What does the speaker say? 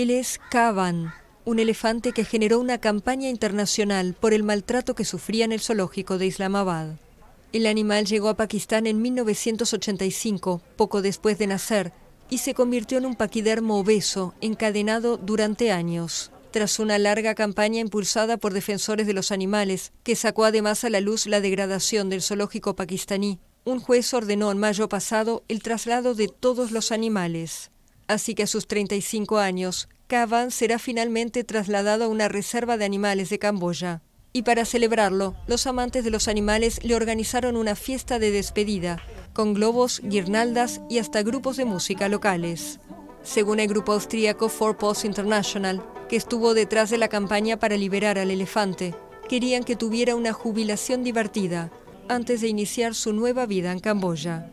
Él es Kavan, un elefante que generó una campaña internacional por el maltrato que sufría en el zoológico de Islamabad. El animal llegó a Pakistán en 1985, poco después de nacer, y se convirtió en un paquidermo obeso, encadenado durante años tras una larga campaña impulsada por defensores de los animales, que sacó además a la luz la degradación del zoológico pakistaní. Un juez ordenó en mayo pasado el traslado de todos los animales. Así que a sus 35 años, Kavan será finalmente trasladado a una reserva de animales de Camboya. Y para celebrarlo, los amantes de los animales le organizaron una fiesta de despedida, con globos, guirnaldas y hasta grupos de música locales. Según el grupo austríaco Four Paws International, que estuvo detrás de la campaña para liberar al elefante, querían que tuviera una jubilación divertida antes de iniciar su nueva vida en Camboya.